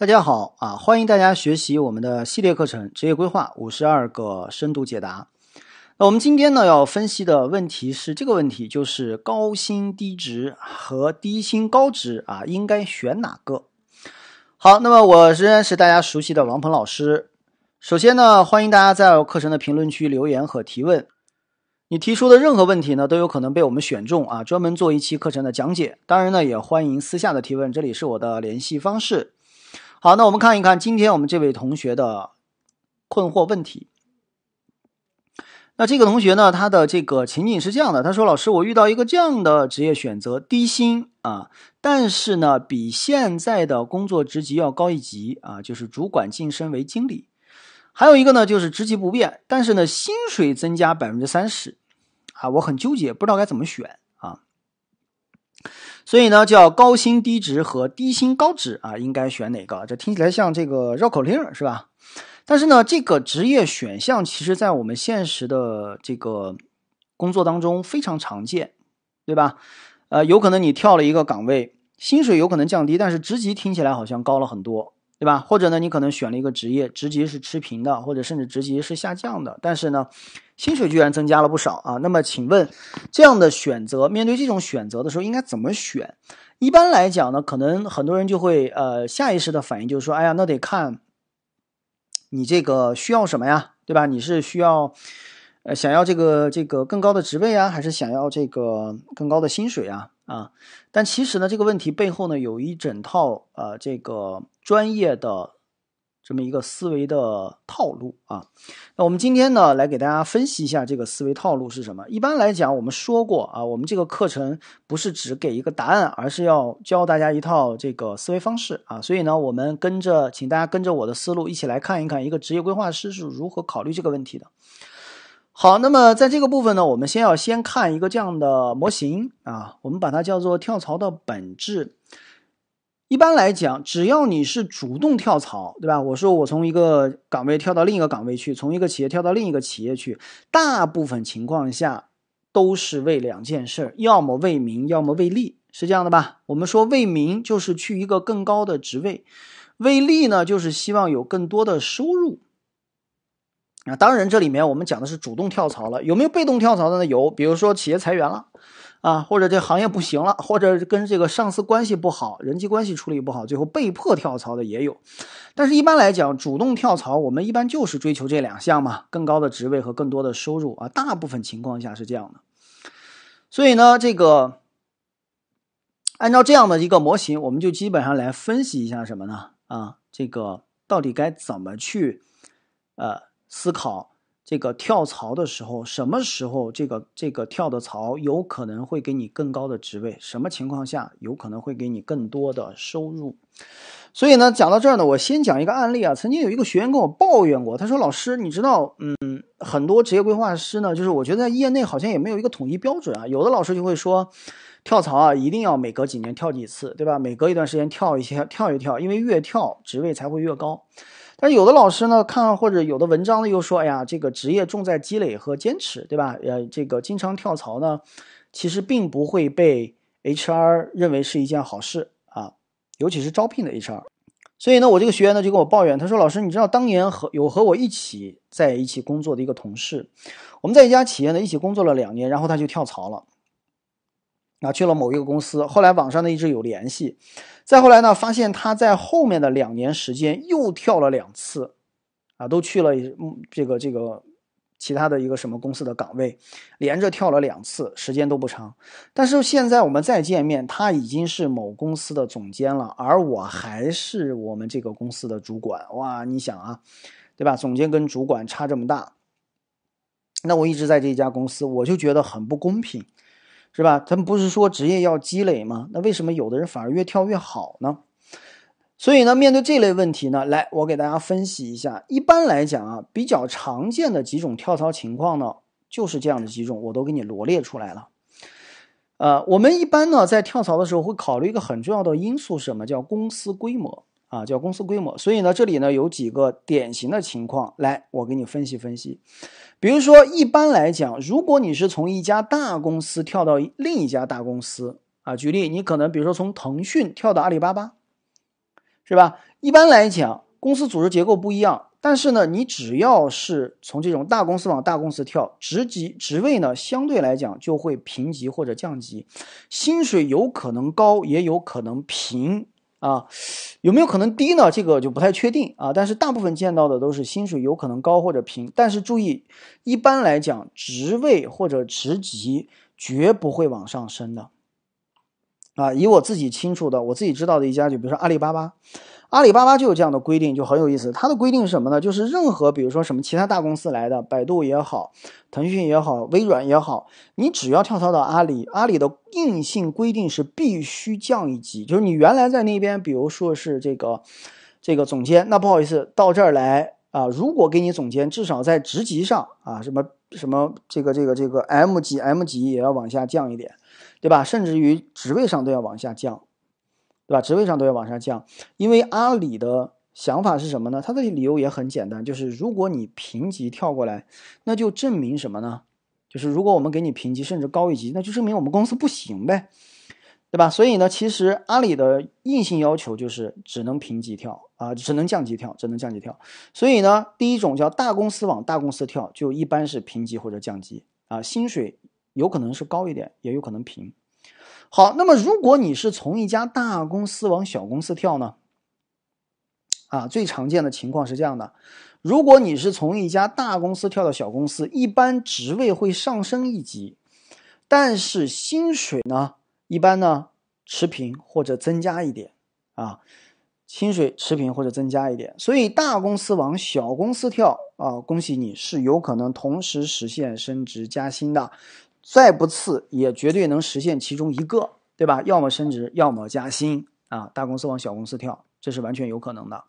大家好啊，欢迎大家学习我们的系列课程《职业规划五十二个深度解答》。那我们今天呢要分析的问题是这个问题，就是高薪低职和低薪高职啊，应该选哪个？好，那么我仍然是大家熟悉的王鹏老师。首先呢，欢迎大家在课程的评论区留言和提问。你提出的任何问题呢，都有可能被我们选中啊，专门做一期课程的讲解。当然呢，也欢迎私下的提问，这里是我的联系方式。好，那我们看一看今天我们这位同学的困惑问题。那这个同学呢，他的这个情景是这样的，他说：“老师，我遇到一个这样的职业选择，低薪啊，但是呢，比现在的工作职级要高一级啊，就是主管晋升为经理。还有一个呢，就是职级不变，但是呢，薪水增加百分之三十啊，我很纠结，不知道该怎么选。”所以呢，叫高薪低职和低薪高职啊，应该选哪个？这听起来像这个绕口令是吧？但是呢，这个职业选项其实在我们现实的这个工作当中非常常见，对吧？呃，有可能你跳了一个岗位，薪水有可能降低，但是职级听起来好像高了很多。对吧？或者呢，你可能选了一个职业，职级是持平的，或者甚至职级是下降的，但是呢，薪水居然增加了不少啊！那么，请问这样的选择，面对这种选择的时候，应该怎么选？一般来讲呢，可能很多人就会呃下意识的反应就是说，哎呀，那得看你这个需要什么呀，对吧？你是需要呃想要这个这个更高的职位啊，还是想要这个更高的薪水啊？啊！但其实呢，这个问题背后呢，有一整套呃这个。专业的这么一个思维的套路啊，那我们今天呢来给大家分析一下这个思维套路是什么。一般来讲，我们说过啊，我们这个课程不是只给一个答案，而是要教大家一套这个思维方式啊。所以呢，我们跟着，请大家跟着我的思路一起来看一看一个职业规划师是如何考虑这个问题的。好，那么在这个部分呢，我们先要先看一个这样的模型啊，我们把它叫做跳槽的本质。一般来讲，只要你是主动跳槽，对吧？我说我从一个岗位跳到另一个岗位去，从一个企业跳到另一个企业去，大部分情况下都是为两件事儿，要么为民，要么为利，是这样的吧？我们说为民就是去一个更高的职位，为利呢就是希望有更多的收入。啊，当然这里面我们讲的是主动跳槽了，有没有被动跳槽的呢？有，比如说企业裁员了。啊，或者这行业不行了，或者跟这个上司关系不好，人际关系处理不好，最后被迫跳槽的也有。但是，一般来讲，主动跳槽，我们一般就是追求这两项嘛，更高的职位和更多的收入啊。大部分情况下是这样的。所以呢，这个按照这样的一个模型，我们就基本上来分析一下什么呢？啊，这个到底该怎么去呃思考？这个跳槽的时候，什么时候这个这个跳的槽有可能会给你更高的职位？什么情况下有可能会给你更多的收入？所以呢，讲到这儿呢，我先讲一个案例啊。曾经有一个学员跟我抱怨过，他说：“老师，你知道，嗯，很多职业规划师呢，就是我觉得在业内好像也没有一个统一标准啊。有的老师就会说，跳槽啊，一定要每隔几年跳几次，对吧？每隔一段时间跳一些，跳一跳，因为越跳职位才会越高。”但有的老师呢，看或者有的文章呢，又说，哎呀，这个职业重在积累和坚持，对吧？呃，这个经常跳槽呢，其实并不会被 HR 认为是一件好事啊，尤其是招聘的 HR。所以呢，我这个学员呢就跟我抱怨，他说：“老师，你知道当年和有和我一起在一起工作的一个同事，我们在一家企业呢一起工作了两年，然后他就跳槽了。”啊，去了某一个公司，后来网上呢一直有联系，再后来呢，发现他在后面的两年时间又跳了两次，啊，都去了这个这个其他的一个什么公司的岗位，连着跳了两次，时间都不长。但是现在我们再见面，他已经是某公司的总监了，而我还是我们这个公司的主管。哇，你想啊，对吧？总监跟主管差这么大，那我一直在这家公司，我就觉得很不公平。是吧？咱们不是说职业要积累吗？那为什么有的人反而越跳越好呢？所以呢，面对这类问题呢，来，我给大家分析一下。一般来讲啊，比较常见的几种跳槽情况呢，就是这样的几种，我都给你罗列出来了。呃，我们一般呢，在跳槽的时候会考虑一个很重要的因素，什么叫公司规模啊？叫公司规模。所以呢，这里呢有几个典型的情况，来，我给你分析分析。比如说，一般来讲，如果你是从一家大公司跳到另一家大公司啊，举例，你可能比如说从腾讯跳到阿里巴巴，是吧？一般来讲，公司组织结构不一样，但是呢，你只要是从这种大公司往大公司跳，职级职位呢，相对来讲就会平级或者降级，薪水有可能高，也有可能平。啊，有没有可能低呢？这个就不太确定啊。但是大部分见到的都是薪水有可能高或者平，但是注意，一般来讲，职位或者职级绝不会往上升的。啊，以我自己清楚的，我自己知道的一家，就比如说阿里巴巴。阿里巴巴就有这样的规定，就很有意思。它的规定是什么呢？就是任何比如说什么其他大公司来的，百度也好，腾讯也好，微软也好，你只要跳槽到阿里，阿里的硬性规定是必须降一级。就是你原来在那边，比如说是这个这个总监，那不好意思，到这儿来啊，如果给你总监，至少在职级上啊，什么什么这个这个这个 M 级 M 级也要往下降一点，对吧？甚至于职位上都要往下降。对吧？职位上都要往下降，因为阿里的想法是什么呢？他的理由也很简单，就是如果你评级跳过来，那就证明什么呢？就是如果我们给你评级甚至高一级，那就证明我们公司不行呗，对吧？所以呢，其实阿里的硬性要求就是只能评级跳啊，只能降级跳，只能降级跳。所以呢，第一种叫大公司往大公司跳，就一般是评级或者降级啊，薪水有可能是高一点，也有可能平。好，那么如果你是从一家大公司往小公司跳呢？啊，最常见的情况是这样的：如果你是从一家大公司跳到小公司，一般职位会上升一级，但是薪水呢，一般呢持平或者增加一点啊，薪水持平或者增加一点。所以，大公司往小公司跳啊，恭喜你，是有可能同时实现升职加薪的。再不次也绝对能实现其中一个，对吧？要么升职，要么加薪啊！大公司往小公司跳，这是完全有可能的。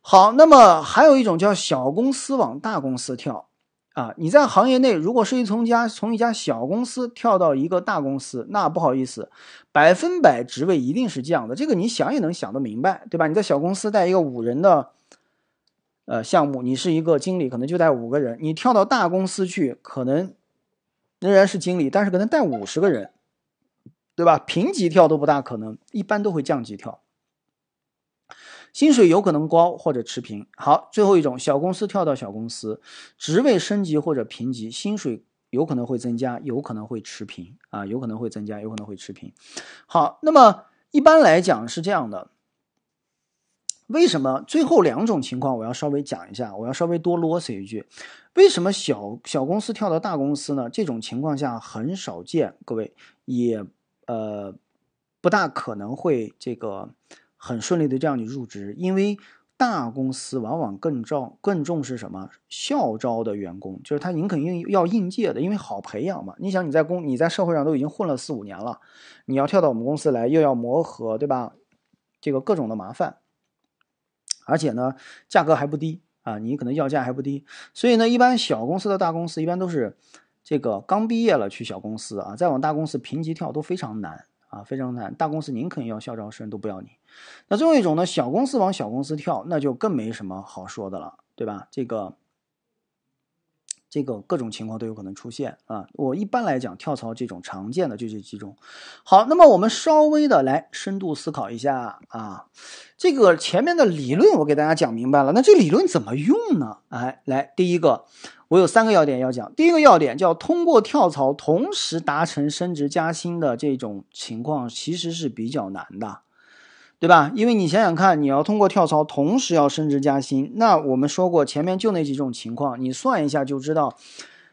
好，那么还有一种叫小公司往大公司跳啊！你在行业内，如果是一从家从一家小公司跳到一个大公司，那不好意思，百分百职位一定是降的。这个你想也能想得明白，对吧？你在小公司带一个五人的，呃，项目，你是一个经理，可能就带五个人，你跳到大公司去，可能。仍然是经理，但是可能带五十个人，对吧？评级跳都不大可能，一般都会降级跳。薪水有可能高或者持平。好，最后一种，小公司跳到小公司，职位升级或者评级，薪水有可能会增加，有可能会持平啊，有可能会增加，有可能会持平。好，那么一般来讲是这样的。为什么最后两种情况我要稍微讲一下，我要稍微多啰嗦一句，为什么小小公司跳到大公司呢？这种情况下很少见，各位也呃不大可能会这个很顺利的这样你入职，因为大公司往往更招更重视什么校招的员工，就是他您肯定要应届的，因为好培养嘛。你想你在公你在社会上都已经混了四五年了，你要跳到我们公司来又要磨合，对吧？这个各种的麻烦。而且呢，价格还不低啊，你可能要价还不低，所以呢，一般小公司的大公司一般都是，这个刚毕业了去小公司啊，再往大公司评级跳都非常难啊，非常难，大公司宁肯要校招生都不要你。那最后一种呢，小公司往小公司跳，那就更没什么好说的了，对吧？这个。这个各种情况都有可能出现啊，我一般来讲跳槽这种常见的就这几种。好，那么我们稍微的来深度思考一下啊，这个前面的理论我给大家讲明白了，那这理论怎么用呢？哎，来第一个，我有三个要点要讲，第一个要点叫通过跳槽同时达成升职加薪的这种情况其实是比较难的。对吧？因为你想想看，你要通过跳槽同时要升职加薪，那我们说过前面就那几种情况，你算一下就知道，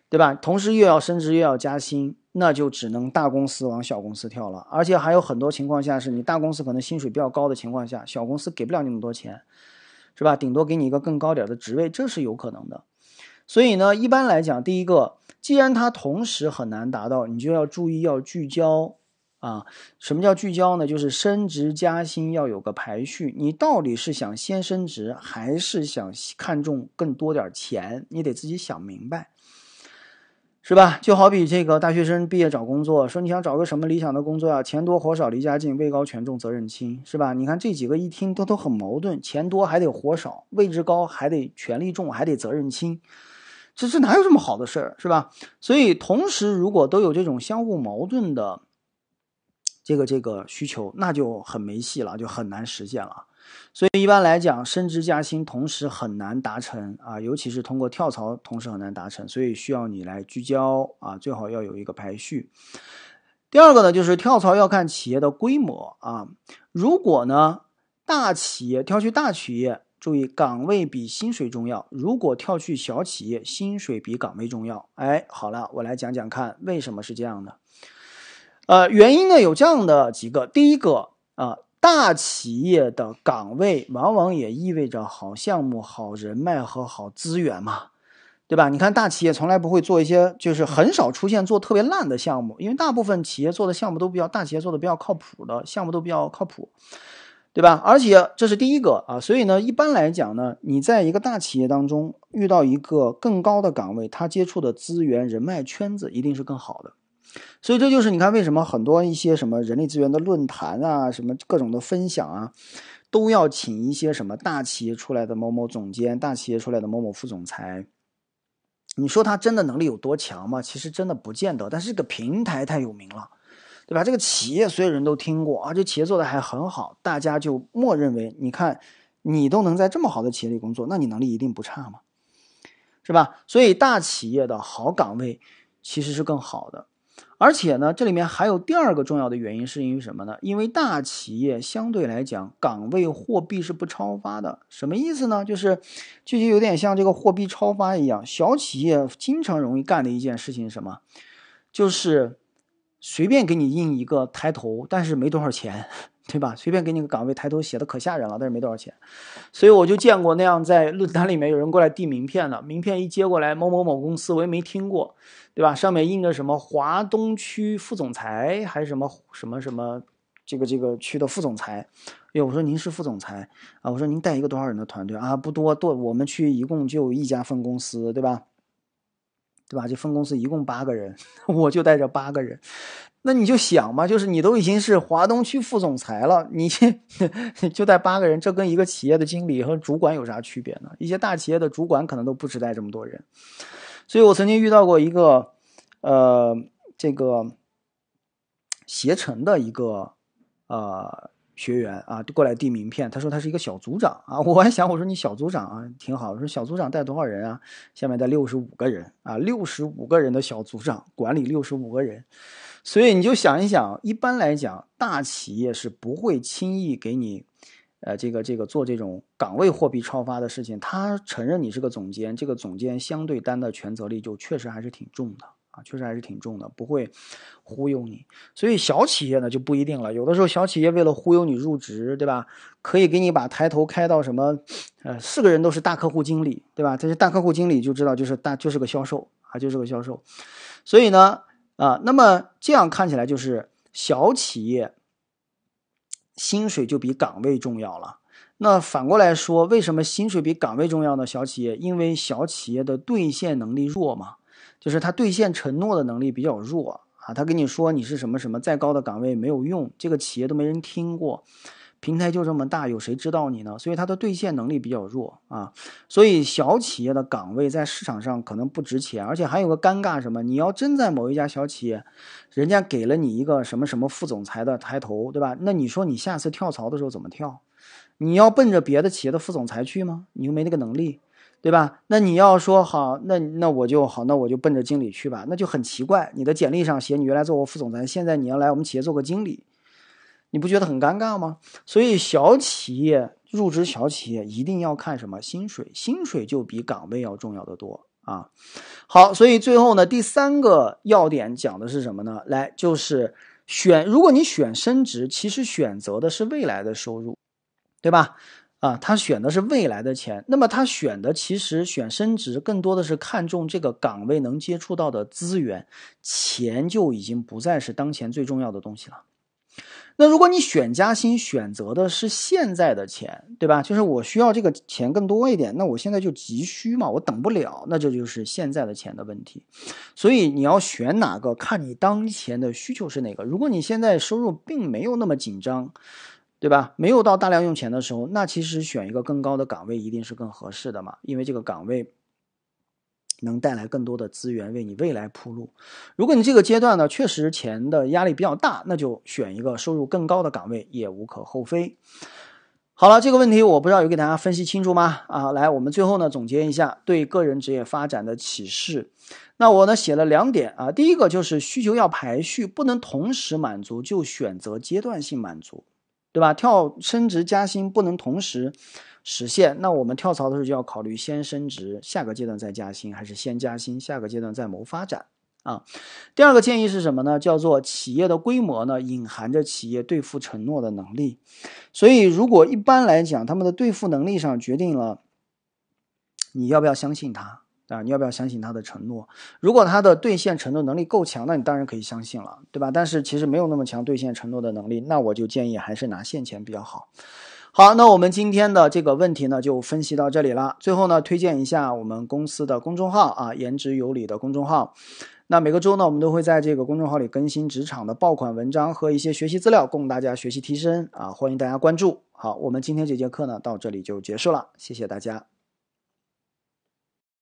对吧？同时又要升职又要加薪，那就只能大公司往小公司跳了。而且还有很多情况下是你大公司可能薪水比较高的情况下，小公司给不了那么多钱，是吧？顶多给你一个更高点的职位，这是有可能的。所以呢，一般来讲，第一个，既然它同时很难达到，你就要注意要聚焦。啊，什么叫聚焦呢？就是升职加薪要有个排序，你到底是想先升职，还是想看重更多点钱？你得自己想明白，是吧？就好比这个大学生毕业找工作，说你想找个什么理想的工作啊？钱多活少，离家近，位高权重，责任轻，是吧？你看这几个一听都都很矛盾，钱多还得活少，位置高还得权力重，还得责任轻，这这哪有这么好的事儿，是吧？所以同时，如果都有这种相互矛盾的。这个这个需求那就很没戏了，就很难实现了。所以一般来讲，升职加薪同时很难达成啊，尤其是通过跳槽同时很难达成，所以需要你来聚焦啊，最好要有一个排序。第二个呢，就是跳槽要看企业的规模啊。如果呢大企业跳去大企业，注意岗位比薪水重要；如果跳去小企业，薪水比岗位重要。哎，好了，我来讲讲看为什么是这样的。呃，原因呢有这样的几个，第一个啊，大企业的岗位往往也意味着好项目、好人脉和好资源嘛，对吧？你看大企业从来不会做一些，就是很少出现做特别烂的项目，因为大部分企业做的项目都比较大，企业做的比较靠谱的项目都比较靠谱，对吧？而且这是第一个啊，所以呢，一般来讲呢，你在一个大企业当中遇到一个更高的岗位，他接触的资源、人脉圈子一定是更好的。所以这就是你看为什么很多一些什么人力资源的论坛啊，什么各种的分享啊，都要请一些什么大企业出来的某某总监，大企业出来的某某副总裁。你说他真的能力有多强吗？其实真的不见得。但是这个平台太有名了，对吧？这个企业所有人都听过啊，这企业做的还很好，大家就默认为你看你都能在这么好的企业里工作，那你能力一定不差嘛，是吧？所以大企业的好岗位其实是更好的。而且呢，这里面还有第二个重要的原因，是因为什么呢？因为大企业相对来讲，岗位货币是不超发的。什么意思呢？就是，就是有点像这个货币超发一样。小企业经常容易干的一件事情是什么？就是随便给你印一个抬头，但是没多少钱。对吧？随便给你个岗位，抬头写的可吓人了，但是没多少钱。所以我就见过那样在论坛里面有人过来递名片的，名片一接过来，某某某公司，我也没听过，对吧？上面印着什么华东区副总裁还是什么什么什么，这个这个区的副总裁。哎，我说您是副总裁啊？我说您带一个多少人的团队啊？不多多，我们区一共就一家分公司，对吧？对吧？这分公司一共八个人，我就带着八个人。那你就想嘛，就是你都已经是华东区副总裁了，你就带八个人，这跟一个企业的经理和主管有啥区别呢？一些大企业的主管可能都不止带这么多人。所以我曾经遇到过一个，呃，这个携程的一个呃学员啊，过来递名片，他说他是一个小组长啊。我还想，我说你小组长啊挺好，我说小组长带多少人啊？下面带六十五个人啊，六十五个人的小组长管理六十五个人。所以你就想一想，一般来讲，大企业是不会轻易给你，呃，这个这个做这种岗位货币超发的事情。他承认你是个总监，这个总监相对单的权责力就确实还是挺重的啊，确实还是挺重的，不会忽悠你。所以小企业呢就不一定了，有的时候小企业为了忽悠你入职，对吧？可以给你把抬头开到什么，呃，四个人都是大客户经理，对吧？这些大客户经理就知道就是大就是个销售啊，就是个销售，所以呢。啊，那么这样看起来就是小企业，薪水就比岗位重要了。那反过来说，为什么薪水比岗位重要呢？小企业，因为小企业的兑现能力弱嘛，就是他兑现承诺的能力比较弱啊。他跟你说你是什么什么再高的岗位没有用，这个企业都没人听过。平台就这么大，有谁知道你呢？所以它的兑现能力比较弱啊。所以小企业的岗位在市场上可能不值钱，而且还有个尴尬，什么？你要真在某一家小企业，人家给了你一个什么什么副总裁的抬头，对吧？那你说你下次跳槽的时候怎么跳？你要奔着别的企业的副总裁去吗？你又没那个能力，对吧？那你要说好，那那我就好，那我就奔着经理去吧，那就很奇怪。你的简历上写你原来做过副总裁，现在你要来我们企业做个经理。你不觉得很尴尬吗？所以小企业入职小企业一定要看什么薪水，薪水就比岗位要重要的多啊。好，所以最后呢，第三个要点讲的是什么呢？来，就是选，如果你选升职，其实选择的是未来的收入，对吧？啊，他选的是未来的钱，那么他选的其实选升职更多的是看重这个岗位能接触到的资源，钱就已经不再是当前最重要的东西了。那如果你选加薪，选择的是现在的钱，对吧？就是我需要这个钱更多一点，那我现在就急需嘛，我等不了，那这就是现在的钱的问题。所以你要选哪个，看你当前的需求是哪个。如果你现在收入并没有那么紧张，对吧？没有到大量用钱的时候，那其实选一个更高的岗位一定是更合适的嘛，因为这个岗位。能带来更多的资源，为你未来铺路。如果你这个阶段呢，确实钱的压力比较大，那就选一个收入更高的岗位也无可厚非。好了，这个问题我不知道有给大家分析清楚吗？啊，来，我们最后呢总结一下对个人职业发展的启示。那我呢写了两点啊，第一个就是需求要排序，不能同时满足就选择阶段性满足，对吧？跳升职加薪不能同时。实现那我们跳槽的时候就要考虑先升职，下个阶段再加薪，还是先加薪，下个阶段再谋发展啊？第二个建议是什么呢？叫做企业的规模呢，隐含着企业兑付承诺的能力。所以如果一般来讲，他们的兑付能力上决定了你要不要相信他啊？你要不要相信他的承诺？如果他的兑现承诺能力够强，那你当然可以相信了，对吧？但是其实没有那么强兑现承诺的能力，那我就建议还是拿现钱比较好。好，那我们今天的这个问题呢，就分析到这里了。最后呢，推荐一下我们公司的公众号啊，颜值有礼的公众号。那每个周呢，我们都会在这个公众号里更新职场的爆款文章和一些学习资料，供大家学习提升啊，欢迎大家关注。好，我们今天这节课呢，到这里就结束了，谢谢大家。